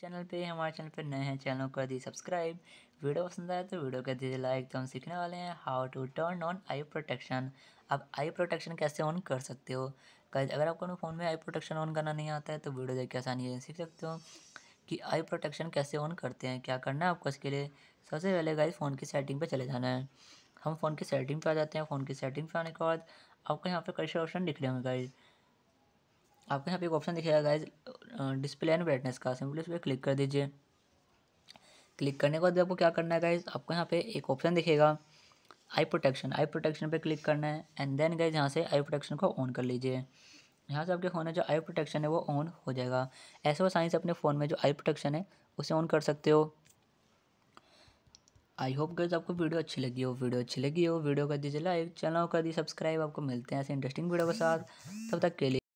channel पे हमारे channel पे नए हैं चैनल कर दी सब्सक्राइब वीडियो पसंद आए तो वीडियो कर दीजिए लाइक तो हम सीखने वाले हैं how to turn on eye protection आप आई प्रोटेक्शन कैसे ऑन कर सकते हो अगर आपको फ़ोन में आई प्रोटेक्शन ऑन करना नहीं आता है तो वीडियो देख के आसानी से सीख सकते हो कि आई प्रोटेक्शन कैसे ऑन करते हैं क्या करना है आपको इसके लिए सबसे पहले गाइस फ़ोन की सेटिंग पे चले जाना है हम फ़ोन की सेटिंग पे आ जाते हैं फ़ोन की सेटिंग पे आने के बाद आपको यहाँ पे कैसे ऑप्शन दिख रहे होंगे गाइस आपके यहाँ पे एक ऑप्शन दिखेगा गाइज डिस्प्ले एंड ब्राइटनेस का सिंपली उस पर क्लिक कर दीजिए क्लिक करने के बाद आपको क्या करना है गाइज आपको यहाँ पे एक ऑप्शन दिखेगा आई प्रोटेक्शन आई प्रोटेक्शन पे क्लिक करना है एंड देन गाइज यहाँ से आई प्रोटेक्शन को ऑन कर लीजिए यहाँ से आपके फ़ोन में जो आई प्रोटेक्शन है वो ऑन हो जाएगा ऐसे वो साइंस अपने फ़ोन में जो आई प्रोटेक्शन है उसे ऑन कर सकते हो आई होप गाइज आपको वीडियो अच्छी लगी हो वीडियो अच्छी लगी हो वीडियो कर दीजिए लाइक चैनल कर दी सब्सक्राइब आपको मिलते हैं ऐसे इंटरेस्टिंग वीडियो के साथ तब तक के लिए